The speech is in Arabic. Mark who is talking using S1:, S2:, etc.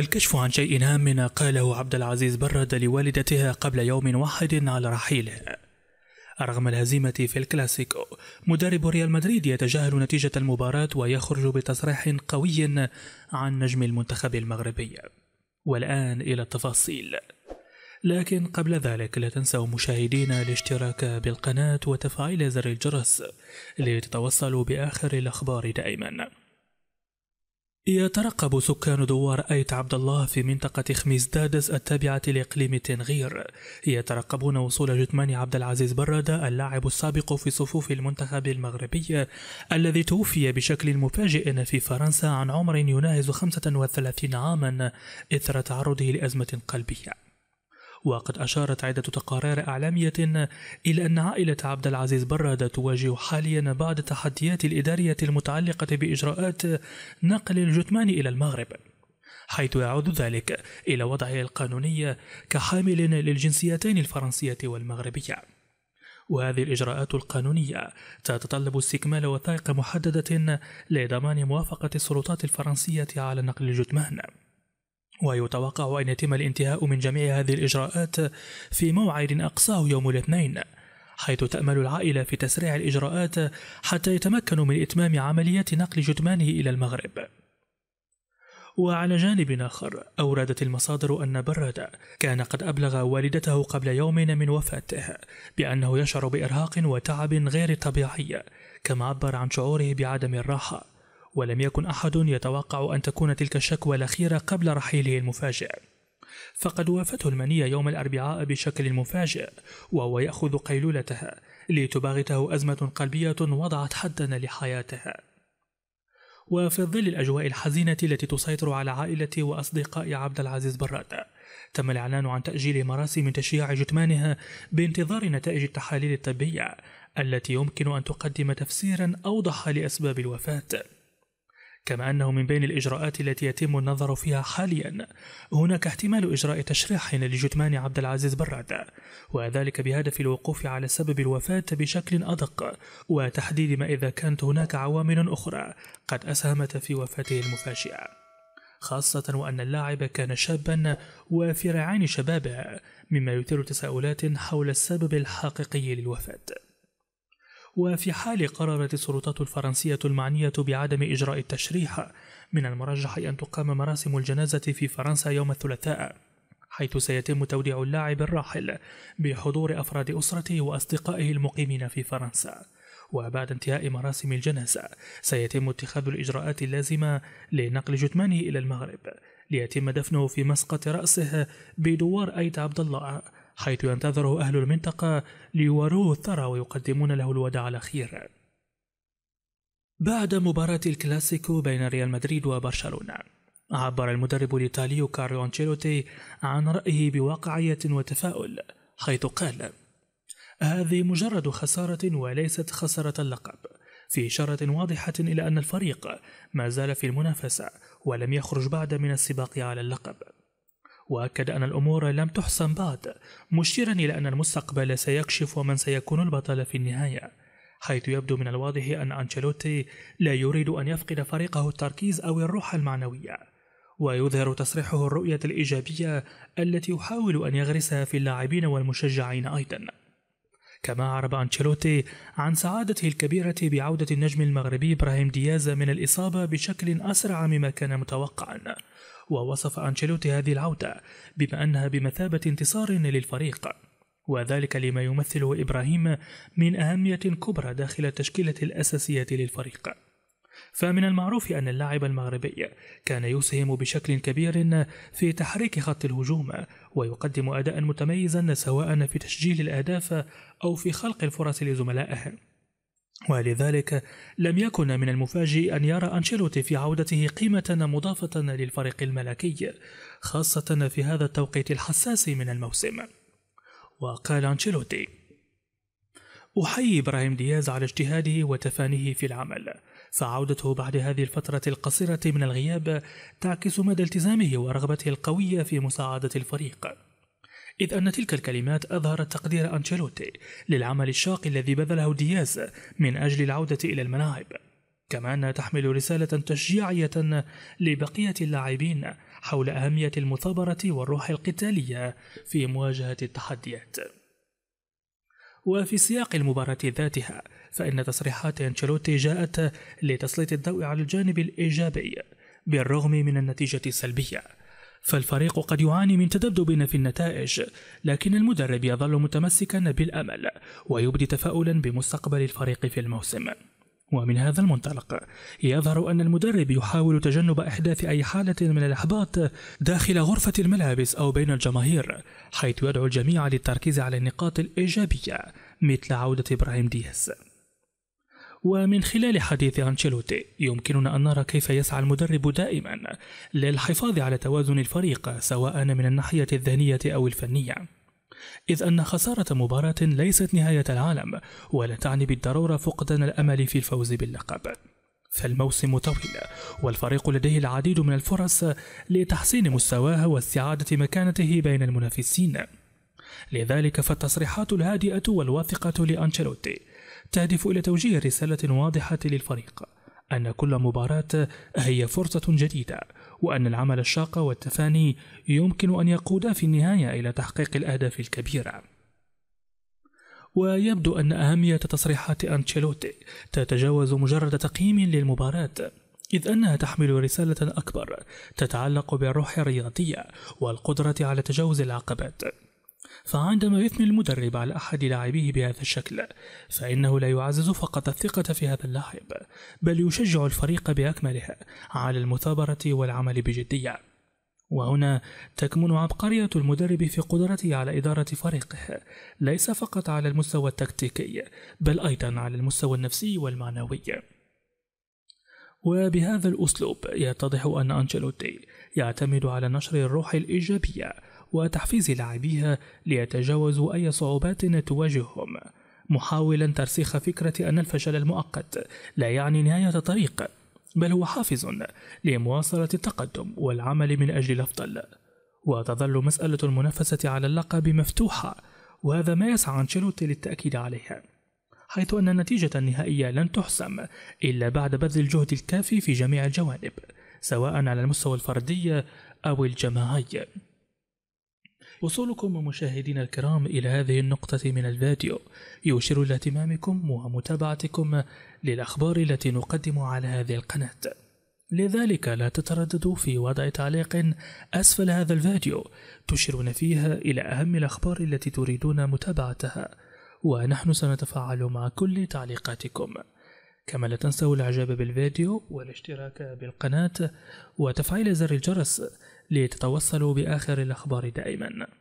S1: الكشف عن شيء هام قاله عبد العزيز برد لوالدتها قبل يوم واحد على رحيله رغم الهزيمة في الكلاسيكو مدرب ريال مدريد يتجاهل نتيجة المباراة ويخرج بتصريح قوي عن نجم المنتخب المغربي والآن إلى التفاصيل لكن قبل ذلك لا تنسوا مشاهدينا الاشتراك بالقناة وتفعيل زر الجرس لتتوصلوا بآخر الأخبار دائماً يترقب سكان دوار أيت عبد الله في منطقة خميزدادس التابعة لإقليم تنغير يترقبون وصول جثمان عبد العزيز برادة اللاعب السابق في صفوف المنتخب المغربي الذي توفي بشكل مفاجئ في فرنسا عن عمر يناهز 35 عاما إثر تعرضه لأزمة قلبية وقد أشارت عدة تقارير إعلامية إلى أن عائلة عبد العزيز برادة تواجه حاليا بعض التحديات الإدارية المتعلقة بإجراءات نقل الجثمان إلى المغرب حيث يعود ذلك إلى وضعه القانوني كحامل للجنسيتين الفرنسية والمغربية وهذه الإجراءات القانونية تتطلب استكمال وثائق محددة لضمان موافقة السلطات الفرنسية على نقل الجثمان ويتوقع أن يتم الانتهاء من جميع هذه الإجراءات في موعد أقصاه يوم الاثنين حيث تأمل العائلة في تسريع الإجراءات حتى يتمكنوا من إتمام عملية نقل جثمانه إلى المغرب وعلى جانب آخر أوردت المصادر أن برادة كان قد أبلغ والدته قبل يوم من وفاته بأنه يشعر بإرهاق وتعب غير طبيعي كما عبر عن شعوره بعدم الراحة ولم يكن أحد يتوقع أن تكون تلك الشكوى الأخيرة قبل رحيله المفاجئ فقد وافته المنية يوم الأربعاء بشكل مفاجئ وهو يأخذ قيلولتها لتباغته أزمة قلبية وضعت حدا لحياتها وفي ظل الأجواء الحزينة التي تسيطر على عائلة وأصدقاء عبد العزيز برادة تم الإعلان عن تأجيل مراسم تشييع جثمانها بانتظار نتائج التحاليل الطبية التي يمكن أن تقدم تفسيرا أوضح لأسباب الوفاة كما أنه من بين الإجراءات التي يتم النظر فيها حاليا هناك احتمال إجراء تشريح لجثمان عبد العزيز براد وذلك بهدف الوقوف على سبب الوفاة بشكل أدق وتحديد ما إذا كانت هناك عوامل أخرى قد أسهمت في وفاته المفاجئة خاصة وأن اللاعب كان شابا وفي رعين شبابه مما يثير تساؤلات حول السبب الحقيقي للوفاة وفي حال قررت السلطات الفرنسية المعنية بعدم إجراء التشريح من المرجح أن تقام مراسم الجنازة في فرنسا يوم الثلاثاء حيث سيتم توديع اللاعب الراحل بحضور أفراد أسرته وأصدقائه المقيمين في فرنسا وبعد انتهاء مراسم الجنازة سيتم اتخاذ الإجراءات اللازمة لنقل جثمانه إلى المغرب ليتم دفنه في مسقط رأسه بدوار أيد عبد الله حيث ينتظره أهل المنطقة ليواروه الثرى ويقدمون له الوداع الأخير بعد مباراة الكلاسيكو بين ريال مدريد وبرشلونة عبر المدرب الإيطالي كارلو أنشيلوتي عن رأيه بواقعية وتفاؤل حيث قال هذه مجرد خسارة وليست خسارة اللقب في إشارة واضحة إلى أن الفريق ما زال في المنافسة ولم يخرج بعد من السباق على اللقب وأكد أن الأمور لم تحسن بعد مشيرا إلى أن المستقبل سيكشف من سيكون البطل في النهاية حيث يبدو من الواضح أن أنشيلوتي لا يريد أن يفقد فريقه التركيز أو الروح المعنوية ويظهر تصريحه الرؤية الإيجابية التي يحاول أن يغرسها في اللاعبين والمشجعين أيضاً كما أعرب أنشيلوتي عن سعادته الكبيرة بعودة النجم المغربي إبراهيم دياز من الإصابة بشكل أسرع مما كان متوقعا ووصف أنشيلوتي هذه العودة بما أنها بمثابة انتصار للفريق وذلك لما يمثله إبراهيم من أهمية كبرى داخل التشكيلة الأساسية للفريق فمن المعروف أن اللاعب المغربي كان يسهم بشكل كبير في تحريك خط الهجوم ويقدم أداء متميزا سواء في تسجيل الأهداف أو في خلق الفرص لزملائه ولذلك لم يكن من المفاجئ أن يرى أنشيلوتي في عودته قيمة مضافة للفريق الملكي خاصة في هذا التوقيت الحساس من الموسم وقال أنشيلوتي أحيي إبراهيم دياز على اجتهاده وتفانيه في العمل فعودته بعد هذه الفترة القصيرة من الغياب تعكس مدى التزامه ورغبته القوية في مساعدة الفريق إذ أن تلك الكلمات أظهرت تقدير أنشيلوتي للعمل الشاق الذي بذله دياز من أجل العودة إلى الملاعب كما أنها تحمل رسالة تشجيعية لبقية اللاعبين حول أهمية المثابرة والروح القتالية في مواجهة التحديات وفي سياق المباراة ذاتها فإن تصريحات أنشيلوتي جاءت لتسليط الضوء على الجانب الإيجابي بالرغم من النتيجة السلبية فالفريق قد يعاني من تذبذب في النتائج لكن المدرب يظل متمسكا بالأمل ويبدي تفاؤلا بمستقبل الفريق في الموسم ومن هذا المنطلق يظهر أن المدرب يحاول تجنب إحداث أي حالة من الإحباط داخل غرفة الملابس أو بين الجماهير حيث يدعو الجميع للتركيز على النقاط الإيجابية مثل عودة إبراهيم دياس ومن خلال حديث أنشيلوتي يمكننا أن نرى كيف يسعى المدرب دائما للحفاظ على توازن الفريق سواء من الناحية الذهنية أو الفنية إذ أن خسارة مباراة ليست نهاية العالم ولا تعني بالضرورة فقدان الأمل في الفوز باللقب فالموسم طويل والفريق لديه العديد من الفرص لتحسين مستواه واستعادة مكانته بين المنافسين لذلك فالتصريحات الهادئة والواثقة لأنشيلوتي تهدف إلى توجيه رسالة واضحة للفريق أن كل مباراة هي فرصة جديدة وأن العمل الشاق والتفاني يمكن أن يقود في النهاية إلى تحقيق الأهداف الكبيرة. ويبدو أن أهمية تصريحات أنشيلوتي تتجاوز مجرد تقييم للمباراة إذ أنها تحمل رسالة أكبر تتعلق بالروح الرياضية والقدرة على تجاوز العقبات فعندما يثني المدرب على أحد لاعبيه بهذا الشكل فإنه لا يعزز فقط الثقة في هذا اللاعب بل يشجع الفريق بأكمله على المثابرة والعمل بجدية وهنا تكمن عبقرية المدرب في قدرته على إدارة فريقه، ليس فقط على المستوى التكتيكي، بل أيضًا على المستوى النفسي والمعنوي. وبهذا الأسلوب يتضح أن أنشيلوتي يعتمد على نشر الروح الإيجابية وتحفيز لاعبيها ليتجاوزوا أي صعوبات تواجههم محاولا ترسيخ فكرة أن الفشل المؤقت لا يعني نهاية الطريق بل هو حافز لمواصلة التقدم والعمل من أجل الأفضل وتظل مسألة المنافسة على اللقب مفتوحة وهذا ما يسعى أنشيلوتي للتأكيد عليها حيث أن النتيجة النهائية لن تحسم إلا بعد بذل الجهد الكافي في جميع الجوانب سواء على المستوى الفردي أو الجماعي وصولكم مشاهدينا الكرام إلى هذه النقطة من الفيديو يشير إلى اهتمامكم ومتابعتكم للأخبار التي نقدم على هذه القناة لذلك لا تترددوا في وضع تعليق أسفل هذا الفيديو تشيرون فيها إلى أهم الأخبار التي تريدون متابعتها ونحن سنتفاعل مع كل تعليقاتكم كما لا تنسوا الاعجاب بالفيديو والاشتراك بالقناة وتفعيل زر الجرس لتتوصلوا بآخر الأخبار دائما